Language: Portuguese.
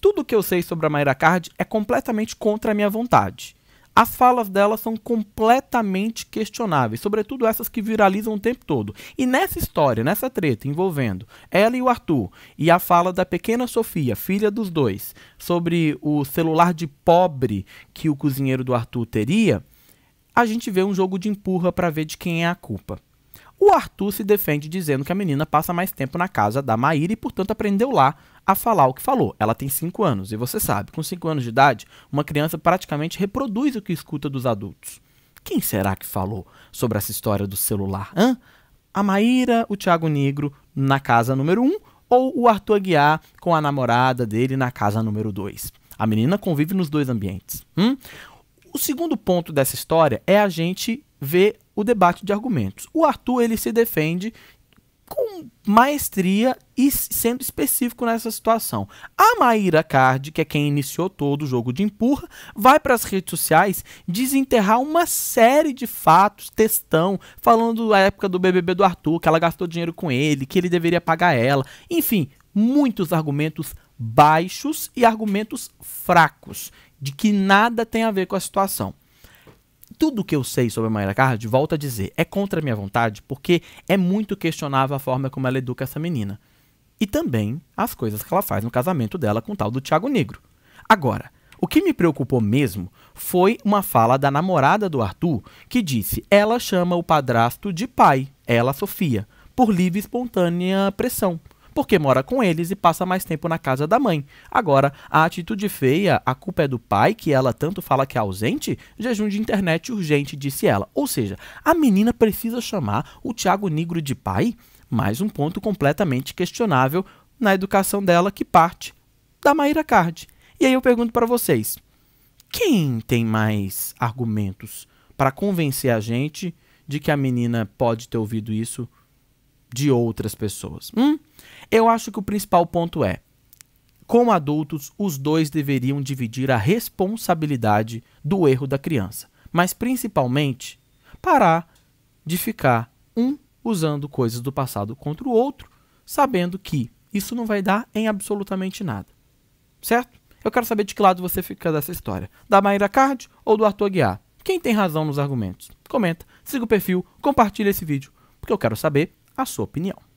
tudo que eu sei sobre a Mayra Card é completamente contra a minha vontade. As falas dela são completamente questionáveis, sobretudo essas que viralizam o tempo todo. E nessa história, nessa treta envolvendo ela e o Arthur, e a fala da pequena Sofia, filha dos dois, sobre o celular de pobre que o cozinheiro do Arthur teria, a gente vê um jogo de empurra para ver de quem é a culpa. O Arthur se defende dizendo que a menina passa mais tempo na casa da Maíra e, portanto, aprendeu lá a falar o que falou. Ela tem 5 anos, e você sabe, com 5 anos de idade, uma criança praticamente reproduz o que escuta dos adultos. Quem será que falou sobre essa história do celular? Hã? A Maíra, o Tiago Negro, na casa número 1, um, ou o Arthur Aguiar com a namorada dele na casa número 2? A menina convive nos dois ambientes. Hum? O segundo ponto dessa história é a gente ver o debate de argumentos. O Arthur ele se defende com maestria e sendo específico nessa situação. A Maíra Card, que é quem iniciou todo o jogo de empurra, vai para as redes sociais desenterrar uma série de fatos, textão, falando da época do BBB do Arthur, que ela gastou dinheiro com ele, que ele deveria pagar ela. Enfim, muitos argumentos baixos e argumentos fracos, de que nada tem a ver com a situação tudo que eu sei sobre a Mayra Card, volto a dizer, é contra a minha vontade, porque é muito questionável a forma como ela educa essa menina. E também as coisas que ela faz no casamento dela com o tal do Tiago Negro. Agora, o que me preocupou mesmo foi uma fala da namorada do Arthur que disse: ela chama o padrasto de pai, ela, Sofia, por livre e espontânea pressão porque mora com eles e passa mais tempo na casa da mãe. Agora, a atitude feia, a culpa é do pai, que ela tanto fala que é ausente? Jejum de internet urgente, disse ela. Ou seja, a menina precisa chamar o Tiago Negro de pai? Mais um ponto completamente questionável na educação dela que parte da Maíra Card. E aí eu pergunto para vocês, quem tem mais argumentos para convencer a gente de que a menina pode ter ouvido isso de outras pessoas? Hum? Eu acho que o principal ponto é: como adultos, os dois deveriam dividir a responsabilidade do erro da criança, mas principalmente parar de ficar um usando coisas do passado contra o outro, sabendo que isso não vai dar em absolutamente nada. Certo? Eu quero saber de que lado você fica dessa história. Da Maíra Card ou do Arthur Guiar? Quem tem razão nos argumentos? Comenta, siga o perfil, compartilha esse vídeo, porque eu quero saber a sua opinião.